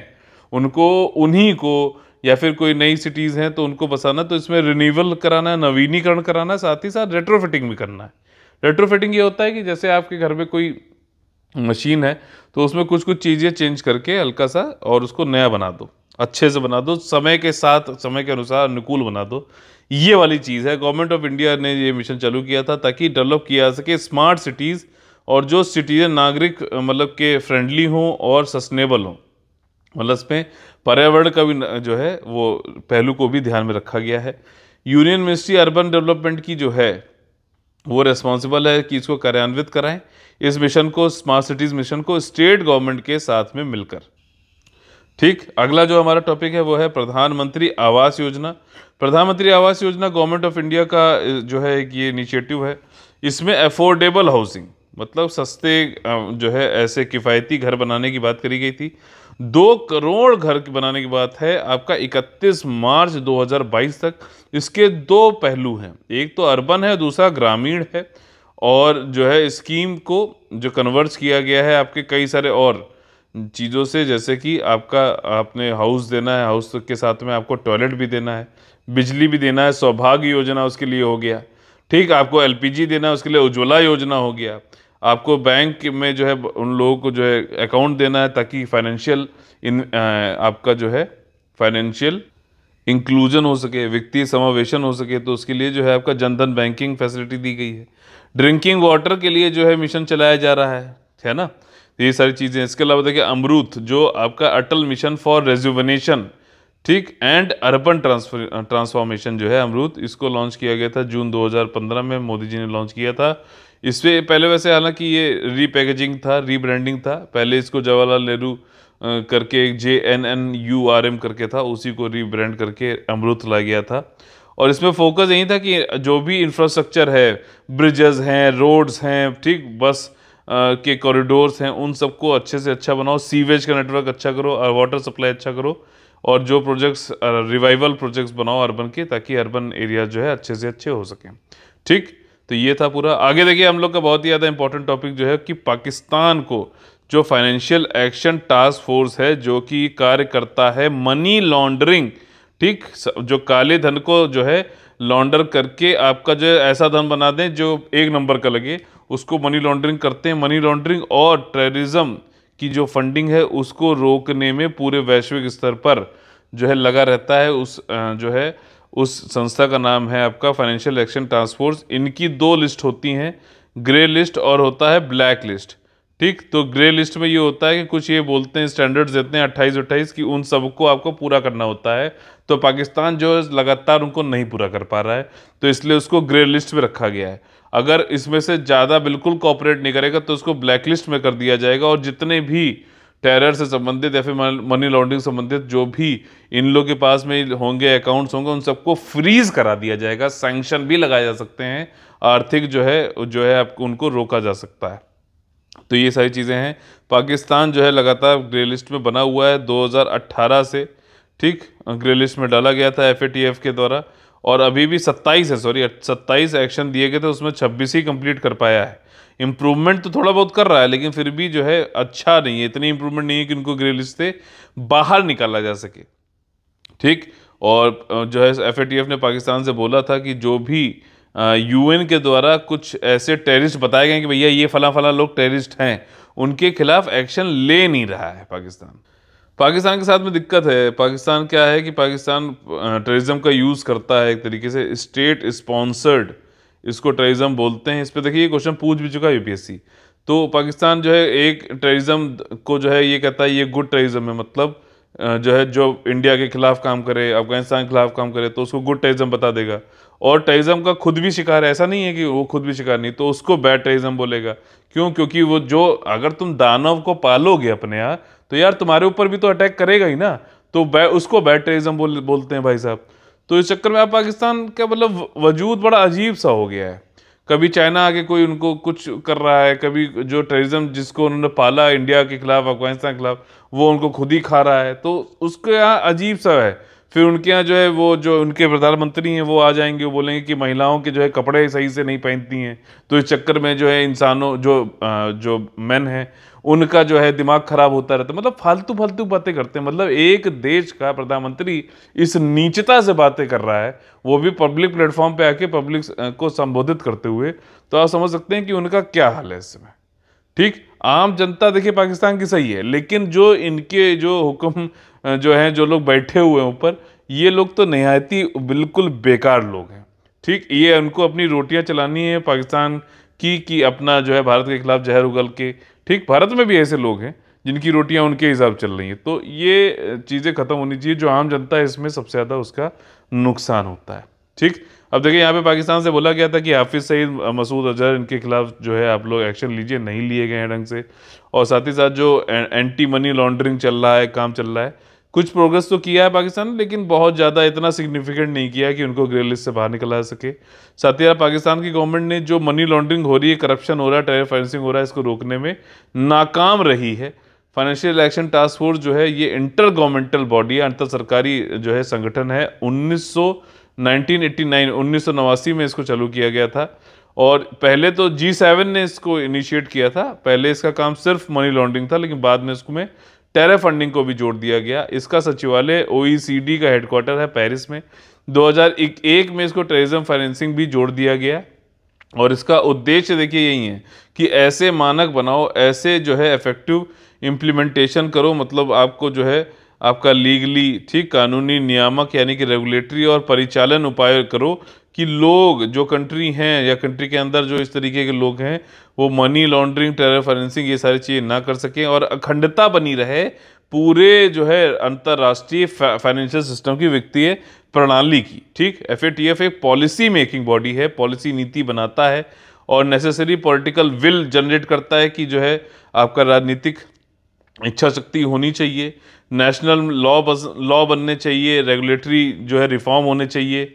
Speaker 1: उनको उन्हीं को या फिर कोई नई सिटीज़ हैं तो उनको बसाना तो इसमें रिन्यूअल कराना नवीनीकरण कराना साथ ही साथ रेट्रोफिटिंग भी करना है रेट्रोफिटिंग ये होता है कि जैसे आपके घर में कोई मशीन है तो उसमें कुछ कुछ चीज़ें चेंज करके हल्का सा और उसको नया बना दो अच्छे से बना दो समय के साथ समय के अनुसार अनुकूल बना दो ये वाली चीज़ है गवर्नमेंट ऑफ इंडिया ने ये मिशन चालू किया था ताकि डेवलप किया जा सके स्मार्ट सिटीज़ और जो सिटीजन नागरिक मतलब के फ्रेंडली हों और सस्टेनेबल हों मतलब इसमें पर्यावरण का भी जो है वो पहलू को भी ध्यान में रखा गया है यूनियन मिनिस्ट्री अर्बन डेवलपमेंट की जो है वो रेस्पॉन्सिबल है कि इसको कार्यान्वित कराएं इस मिशन को स्मार्ट सिटीज़ मिशन को स्टेट गवर्नमेंट के साथ में मिलकर ठीक अगला जो हमारा टॉपिक है वो है प्रधानमंत्री आवास योजना प्रधानमंत्री आवास योजना गवर्नमेंट ऑफ इंडिया का जो है एक ये इनिशिएटिव है इसमें अफोर्डेबल हाउसिंग मतलब सस्ते जो है ऐसे किफ़ायती घर बनाने की बात करी गई थी दो करोड़ घर बनाने की बात है आपका 31 मार्च 2022 तक इसके दो पहलू हैं एक तो अर्बन है दूसरा ग्रामीण है और जो है स्कीम को जो कन्वर्ट किया गया है आपके कई सारे और चीज़ों से जैसे कि आपका आपने हाउस देना है हाउस के साथ में आपको टॉयलेट भी देना है बिजली भी देना है सौभाग्य योजना उसके लिए हो गया ठीक आपको एलपीजी देना है उसके लिए उज्ज्वला योजना हो गया आपको बैंक में जो है उन लोगों को जो है अकाउंट देना है ताकि फाइनेंशियल इन आपका जो है फाइनेंशियल इंक्लूजन हो सके वित्तीय समावेशन हो सके तो उसके लिए जो है आपका जनधन बैंकिंग फैसिलिटी दी गई है ड्रिंकिंग वाटर के लिए जो है मिशन चलाया जा रहा है है ना ये सारी चीज़ें इसके अलावा देखिए अमरूत जो आपका अटल मिशन फॉर रेजुवनेशन ठीक एंड अर्बन ट्रांसफॉर्मेशन जो है अमरूत इसको लॉन्च किया गया था जून 2015 में मोदी जी ने लॉन्च किया था इससे पहले वैसे हालांकि ये रीपैकेजिंग था रीब्रांडिंग था पहले इसको जवाहरलाल नेहरू करके एक J N N U R M करके था उसी को रीब्रांड करके अमृत ला गया था और इसमें फोकस यही था कि जो भी इंफ्रास्ट्रक्चर है ब्रिजेस हैं रोड्स हैं ठीक बस के कॉरिडोर्स हैं उन सबको अच्छे से अच्छा बनाओ सीवेज का नेटवर्क अच्छा करो वाटर सप्लाई अच्छा करो और जो प्रोजेक्ट्स रिवाइवल प्रोजेक्ट्स बनाओ अर्बन के ताकि अर्बन एरिया जो है अच्छे से अच्छे हो सकें ठीक तो ये था पूरा आगे देखिए हम लोग का बहुत ही ज़्यादा इंपॉर्टेंट टॉपिक जो है कि पाकिस्तान को जो फाइनेंशियल एक्शन टास्क फोर्स है जो कि कार्य करता है मनी लॉन्ड्रिंग ठीक जो काले धन को जो है लॉन्डर करके आपका जो ऐसा धन बना दें जो एक नंबर का लगे उसको मनी लॉन्ड्रिंग करते हैं मनी लॉन्ड्रिंग और टेररिज्म की जो फंडिंग है उसको रोकने में पूरे वैश्विक स्तर पर जो है लगा रहता है उस जो है उस संस्था का नाम है आपका फाइनेंशियल एक्शन टास्क फोर्स इनकी दो लिस्ट होती हैं ग्रे लिस्ट और होता है ब्लैक लिस्ट ठीक तो ग्रे लिस्ट में ये होता है कि कुछ ये बोलते हैं स्टैंडर्ड्स देते हैं अट्ठाईस अट्ठाईस कि उन सबको आपको पूरा करना होता है तो पाकिस्तान जो है लगातार उनको नहीं पूरा कर पा रहा है तो इसलिए उसको ग्रे लिस्ट में रखा गया है अगर इसमें से ज़्यादा बिल्कुल कॉपरेट नहीं करेगा तो उसको ब्लैक लिस्ट में कर दिया जाएगा और जितने भी टेरर से संबंधित या फिर मनी लॉन्ड्रिंग संबंधित जो भी इन लोग के पास में होंगे अकाउंट्स होंगे उन सबको फ्रीज करा दिया जाएगा सैंक्शन भी लगाए जा सकते हैं आर्थिक जो है जो है आपको उनको रोका जा सकता है तो ये सारी चीज़ें हैं पाकिस्तान जो है लगातार ग्रे लिस्ट में बना हुआ है 2018 से ठीक ग्रे लिस्ट में डाला गया था एफ के द्वारा और अभी भी 27 है सॉरी 27 एक्शन दिए गए थे उसमें 26 ही कंप्लीट कर पाया है इम्प्रूवमेंट तो थोड़ा बहुत कर रहा है लेकिन फिर भी जो है अच्छा नहीं है इतनी इम्प्रूवमेंट नहीं है कि उनको ग्रे लिस्ट से बाहर निकाला जा सके ठीक और जो है एफ ने पाकिस्तान से बोला था कि जो भी यू के द्वारा कुछ ऐसे टेररिस्ट बताए गए कि भैया ये फला फला लोग टेररिस्ट हैं उनके खिलाफ एक्शन ले नहीं रहा है पाकिस्तान पाकिस्तान के साथ में दिक्कत है पाकिस्तान क्या है कि पाकिस्तान टेररिज्म का यूज़ करता है एक तरीके से स्टेट स्पॉन्सर्ड इसको टेरिज्म बोलते हैं इस पर देखिए क्वेश्चन पूछ भी चुका है यूपीएससी तो पाकिस्तान जो है एक टेरिज्म को जो है ये कहता है ये गुड टेरिज्म है मतलब जो है जो इंडिया के खिलाफ काम करे अफगानिस्तान के खिलाफ काम करे तो उसको गुड टेरिज्म बता देगा और टेरिज्म का खुद भी शिकार है ऐसा नहीं है कि वो खुद भी शिकार नहीं तो उसको बैड टेरिज्म बोलेगा क्यों क्योंकि वो जो अगर तुम दानव को पालोगे अपने यहाँ तो यार तुम्हारे ऊपर भी तो अटैक करेगा ही ना तो उसको बैड टेरिज्म बोल बोलते हैं भाई साहब तो इस चक्कर में आप पाकिस्तान का मतलब वजूद बड़ा अजीब सा हो गया है कभी चाइना आके कोई उनको कुछ कर रहा है कभी जो टेरिज्म जिसको उन्होंने पाला इंडिया के खिलाफ अफगानिस्तान के खिलाफ वो उनको खुद ही खा रहा है तो उसके यहाँ अजीब सा है फिर उनके यहाँ जो है वो जो उनके प्रधानमंत्री हैं वो आ जाएंगे वो बोलेंगे कि महिलाओं के जो है कपड़े सही से नहीं पहनती हैं तो इस चक्कर में जो है इंसानों जो जो मैन हैं उनका जो है दिमाग ख़राब होता रहता है मतलब फालतू फालतू बातें करते हैं मतलब एक देश का प्रधानमंत्री इस नीचता से बातें कर रहा है वो भी पब्लिक प्लेटफॉर्म पे आके पब्लिक को संबोधित करते हुए तो आप समझ सकते हैं कि उनका क्या हाल है इसमें ठीक आम जनता देखिए पाकिस्तान की सही है लेकिन जो इनके जो हुक्म जो हैं जो लोग बैठे हुए हैं ऊपर ये लोग तो नहायती बिल्कुल बेकार लोग हैं ठीक ये उनको अपनी रोटियां चलानी है पाकिस्तान की कि अपना जो है भारत के खिलाफ जहर उगल के ठीक भारत में भी ऐसे लोग हैं जिनकी रोटियां उनके हिसाब चल रही हैं तो ये चीज़ें ख़त्म होनी चाहिए जो आम जनता है इसमें सबसे ज़्यादा उसका नुकसान होता है ठीक अब देखिए यहाँ पे पाकिस्तान से बोला गया था कि हाफिज़ सईद मसूद अजहर इनके खिलाफ जो है आप लोग एक्शन लीजिए नहीं लिए गए हैं ढंग से और साथ ही साथ जो एंटी मनी लॉन्ड्रिंग चल रहा है काम चल रहा है कुछ प्रोग्रेस तो किया है पाकिस्तान ने लेकिन बहुत ज़्यादा इतना सिग्निफिकेंट नहीं किया कि उनको ग्रे लिस्ट से बाहर निकला सके साथ ही पाकिस्तान की गवर्नमेंट ने जो मनी लॉन्ड्रिंग हो रही है करप्शन हो रहा है टेरर फाइनेंसिंग हो रहा है इसको रोकने में नाकाम रही है फाइनेंशियल एक्शन टास्क फोर्स जो है ये इंटर गवर्नमेंटल बॉडी है अंतर सरकारी जो है संगठन है उन्नीस सौ 1989 में इसको चालू किया गया था और पहले तो जी सेवन ने इसको इनिशिएट किया था पहले इसका काम सिर्फ मनी लॉन्ड्रिंग था लेकिन बाद में इसको में टेरर फंडिंग को भी जोड़ दिया गया इसका सचिवालय ओईसीडी का हेडक्वार्टर है पेरिस में 2001 में इसको टेररिज्म फाइनेंसिंग भी जोड़ दिया गया और इसका उद्देश्य देखिए यही है कि ऐसे मानक बनाओ ऐसे जो है इफेक्टिव इम्प्लीमेंटेशन करो मतलब आपको जो है आपका लीगली ठीक कानूनी नियामक यानी कि रेगुलेटरी और परिचालन उपाय करो कि लोग जो कंट्री हैं या कंट्री के अंदर जो इस तरीके के लोग हैं वो मनी लॉन्ड्रिंग टेरर फाइनेंसिंग ये सारी चीज़ें ना कर सकें और अखंडता बनी रहे पूरे जो है अंतर्राष्ट्रीय फाइनेंशियल सिस्टम की वित्तीय प्रणाली की ठीक एफ एक पॉलिसी मेकिंग बॉडी है पॉलिसी नीति बनाता है और नेसेसरी पॉलिटिकल विल जनरेट करता है कि जो है आपका राजनीतिक इच्छा शक्ति होनी चाहिए नेशनल लॉ बस लॉ बनने चाहिए रेगुलेटरी जो है रिफॉर्म होने चाहिए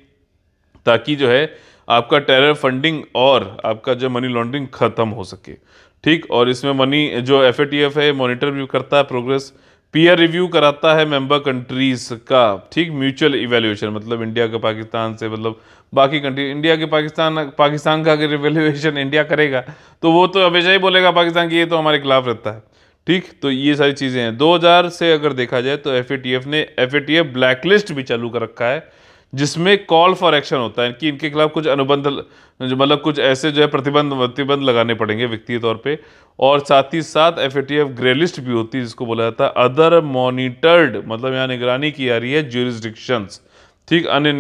Speaker 1: ताकि जो है आपका टेरर फंडिंग और आपका जो मनी लॉन्ड्रिंग ख़त्म हो सके ठीक और इसमें मनी जो एफ है मॉनिटर भी करता है प्रोग्रेस पीयर रिव्यू कराता है मेंबर कंट्रीज़ का ठीक म्यूचुअल इवेल्यूएशन मतलब इंडिया का पाकिस्तान से मतलब बाकी कंट्री इंडिया के पाकिस्तान पाकिस्तान का अगर इवेल्यूएशन इंडिया करेगा तो वो तो हमेशा ही बोलेगा पाकिस्तान की ये तो हमारे खिलाफ रहता है ठीक तो ये सारी चीज़ें हैं 2000 से अगर देखा जाए तो एफ ने एफ ब्लैकलिस्ट भी चालू कर रखा है जिसमें कॉल फॉर एक्शन होता है कि इनके खिलाफ कुछ अनुबंध मतलब कुछ ऐसे जो है प्रतिबंध प्रतिबंध लगाने पड़ेंगे वित्तीय तौर पे और साथ ही साथ F A T F grey list भी होती है जिसको बोला जाता है अदर मॉनिटर्ड मतलब यहाँ निगरानी की जा रही है ज्यूरिस्डिक्शंस ठीक अन्य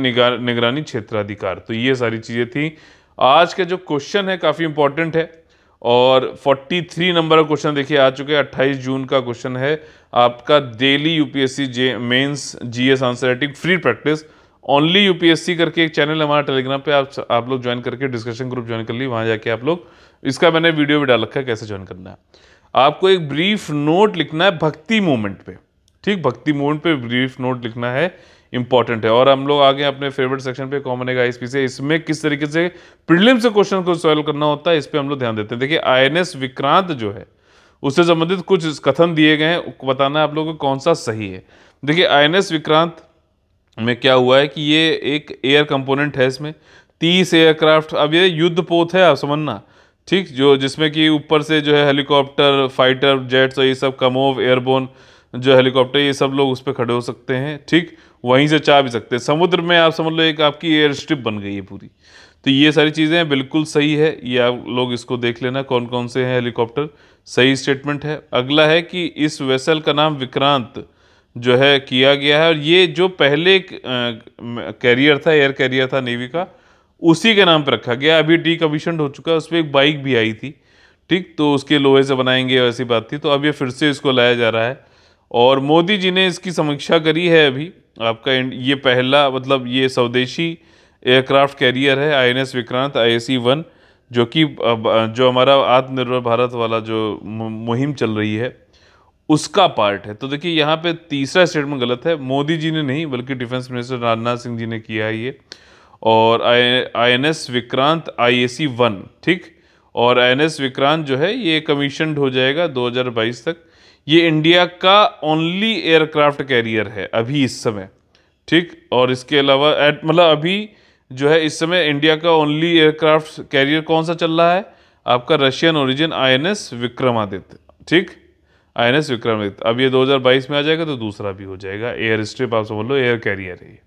Speaker 1: निगरानी क्षेत्राधिकार तो ये सारी चीज़ें थी आज का जो क्वेश्चन है काफ़ी इंपॉर्टेंट है और 43 नंबर का क्वेश्चन देखिए आ चुके हैं 28 जून का क्वेश्चन है आपका daily UPSC J mains GS answer writing free practice only UPSC करके एक चैनल हमारा टेलीग्राम पे आप आप लोग ज्वाइन करके डिस्कशन ग्रुप ज्वाइन कर ली वहाँ जाके आप लोग इसका मैंने वीडियो भी डाल रखा है कैसे ज्वाइन करना है आपको एक ब्रीफ नोट लिखना है भक्ति मूवमेंट पे ठीक भक्ति मूवमेंट पे ब्रीफ नोट लिखना है इंपॉर्टेंट है और हम लोग आगे अपने फेवरेट सेक्शन पे कॉमन एक आईएसपी से इसमें किस तरीके से प्रिलिम से क्वेश्चन को सॉल्व करना होता है इस पर हम लोग ध्यान देते हैं देखिए आईएनएस विक्रांत जो है उससे संबंधित कुछ कथन दिए गए हैं बताना है आप लोगों को कौन सा सही है देखिए आईएनएस विक्रांत में क्या हुआ है कि ये एक एयर कंपोनेंट है इसमें तीस एयरक्राफ्ट अब ये युद्ध पोत है आप समझना ठीक जो जिसमें कि ऊपर से जो है हेलीकॉप्टर फाइटर जेट्स और ये सब कमोव एयरबोन जो हेलीकॉप्टर ये सब लोग उस पर खड़े हो सकते हैं ठीक वहीं से चाह भी सकते हैं समुद्र में आप समझ लो एक आपकी एयर स्ट्रिप बन गई है पूरी तो ये सारी चीज़ें बिल्कुल सही है ये आप लोग इसको देख लेना कौन कौन से हैं हेलीकॉप्टर सही स्टेटमेंट है अगला है कि इस वेसल का नाम विक्रांत जो है किया गया है और ये जो पहले कैरियर था एयर कैरियर था नेवी का उसी के नाम पर रखा गया अभी डी कमीशन हो चुका है उस पर एक बाइक भी आई थी ठीक तो उसके लोहे से बनाएंगे वैसी बात थी तो अब ये फिर से इसको लाया जा रहा है और मोदी जी ने इसकी समीक्षा करी है अभी आपका ये पहला मतलब ये स्वदेशी एयरक्राफ्ट कैरियर है I N S Vikrant I e one जो कि जो हमारा आत्मनिर्भर भारत वाला जो मुहिम चल रही है उसका पार्ट है तो देखिए यहाँ पे तीसरा स्टेटमेंट गलत है मोदी जी ने नहीं बल्कि डिफेंस मिनिस्टर राजनाथ सिंह जी ने किया है ये और I N S Vikrant I A e one ठीक और आई एन एस विक्रांत जो है ये कमीशनड हो जाएगा 2022 तक ये इंडिया का ओनली एयरक्राफ्ट कैरियर है अभी इस समय ठीक और इसके अलावा एट मतलब अभी जो है इस समय इंडिया का ओनली एयरक्राफ्ट कैरियर कौन सा चल रहा है आपका रशियन ओरिजिन आईएनएस विक्रमादित्य ठीक आईएनएस विक्रमादित्य अब ये 2022 में आ जाएगा तो दूसरा भी हो जाएगा एयर स्ट्रिप आप समझ लो एयर कैरियर है ये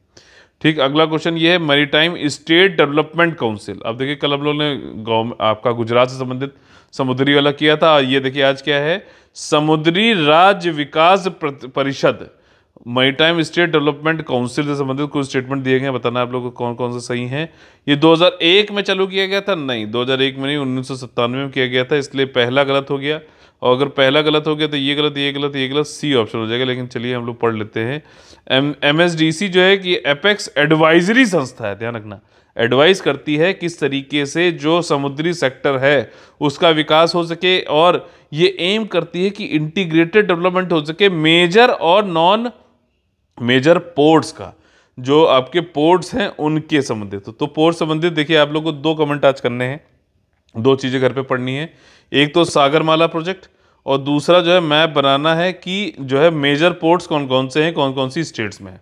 Speaker 1: ठीक अगला क्वेश्चन ये है मैरीटाइम स्टेट डेवलपमेंट काउंसिल अब देखिए कल हम लोग ने गाँव आपका गुजरात से संबंधित समुद्री वाला किया था ये देखिए आज क्या है समुद्री राज्य विकास परिषद मैरीटाइम स्टेट डेवलपमेंट काउंसिल से संबंधित कुछ स्टेटमेंट दिए गए हैं बताना आप लोग को कौन कौन से सही हैं ये 2001 में चालू किया गया था नहीं 2001 में नहीं उन्नीस में किया गया था इसलिए पहला गलत हो गया और अगर पहला गलत हो गया तो ये गलत ये गलत ये गलत सी ऑप्शन हो जाएगा लेकिन चलिए हम लोग पढ़ लेते हैं M M S D C जो है कि एपेक्स एडवाइजरी संस्था है ध्यान रखना एडवाइस करती है किस तरीके से जो समुद्री सेक्टर है उसका विकास हो सके और ये एम करती है कि इंटीग्रेटेड डेवलपमेंट हो सके मेजर और नॉन मेजर पोर्ट्स का जो आपके पोर्ट्स हैं उनके संबंधित तो, तो पोर्ट संबंधित देखिए आप लोग को दो कमेंट आज करने हैं दो चीज़ें घर पे पढ़नी है एक तो सागरमाला प्रोजेक्ट और दूसरा जो है मैप बनाना है कि जो है मेजर पोर्ट्स कौन कौन से हैं कौन कौन सी स्टेट्स में हैं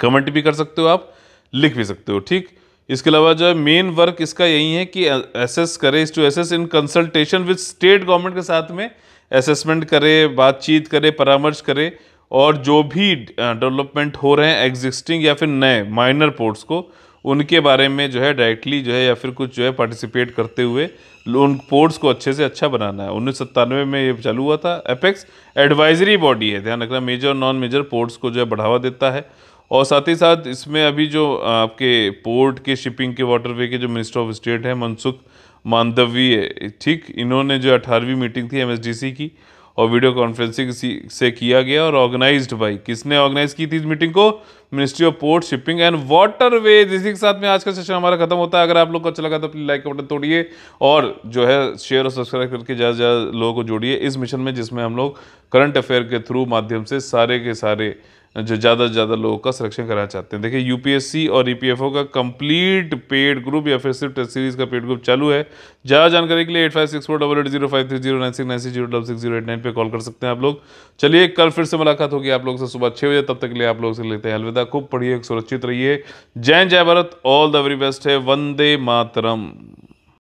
Speaker 1: कमेंट भी कर सकते हो आप लिख भी सकते हो ठीक इसके अलावा जो है मेन वर्क इसका यही है कि एसेस करे to assess in consultation with state government के साथ में असेसमेंट करे बातचीत करे परामर्श करे और जो भी डेवलपमेंट हो रहे हैं एग्जिस्टिंग या फिर नए माइनर पोर्ट्स को उनके बारे में जो है डायरेक्टली जो है या फिर कुछ जो है पार्टिसिपेट करते हुए उन पोर्ट्स को अच्छे से अच्छा बनाना है उन्नीस में ये चालू हुआ था एपेक्स एडवाइजरी बॉडी है ध्यान रखना मेजर नॉन मेजर पोर्ट्स को जो है बढ़ावा देता है और साथ ही साथ इसमें अभी जो आपके पोर्ट के शिपिंग के वाटरवे के जो मिनिस्टर ऑफ स्टेट हैं मनसुख मानदवी ठीक इन्होंने जो अठारहवीं मीटिंग थी एम की और वीडियो कॉन्फ्रेंसिंग से किया गया और ऑर्गेनाइज्ड बाई किसने ऑर्गेनाइज की थी इस मीटिंग को ministry of port shipping and waterway इसी के साथ में आज का सेशन हमारा खत्म होता है अगर आप लोग को अच्छा लगा तो प्लीज लाइक का बटन तोड़िए और जो है शेयर और सब्सक्राइब करके ज़्यादा से ज़्यादा लोगों को जोड़िए इस मिशन में जिसमें हम लोग करंट अफेयर के थ्रू माध्यम से सारे के सारे जो ज़्यादा से ज़्यादा लोगों का सिलेक्शन कराना चाहते हैं देखिए यूपीएससी और ईपीएफओ e का कंप्लीट पेड ग्रुप या फिर सिर्फ टेस्ट सीरीज का पेड ग्रुप चालू है ज़्यादा जानकारी के लिए eight five six four double eight zero five three zero nine six nine six zero double six zero eight nine पर कॉल कर सकते हैं आप लोग चलिए कल फिर से मुलाकात होगी आप लोग से सुबह छः बजे तब तक के लिए आप लोग से लेते हैं अलविदा खूब पढ़िए सुरक्षित रहिए जय जय Bharat all the very best है वंदे मातरम